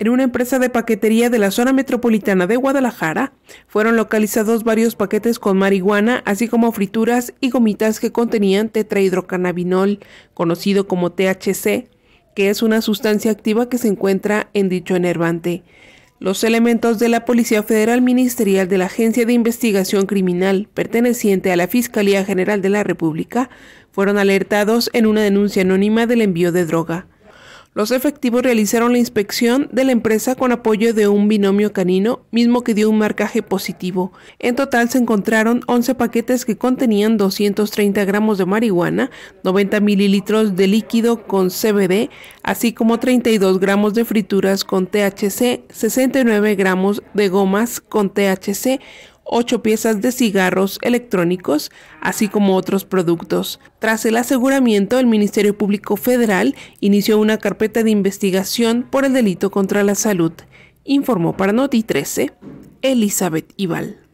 En una empresa de paquetería de la zona metropolitana de Guadalajara fueron localizados varios paquetes con marihuana, así como frituras y gomitas que contenían tetrahidrocannabinol, conocido como THC, que es una sustancia activa que se encuentra en dicho enervante. Los elementos de la Policía Federal Ministerial de la Agencia de Investigación Criminal, perteneciente a la Fiscalía General de la República, fueron alertados en una denuncia anónima del envío de droga. Los efectivos realizaron la inspección de la empresa con apoyo de un binomio canino, mismo que dio un marcaje positivo. En total se encontraron 11 paquetes que contenían 230 gramos de marihuana, 90 mililitros de líquido con CBD, así como 32 gramos de frituras con THC, 69 gramos de gomas con THC, ocho piezas de cigarros electrónicos, así como otros productos. Tras el aseguramiento, el Ministerio Público Federal inició una carpeta de investigación por el delito contra la salud, informó para Noti 13 Elizabeth Ibal.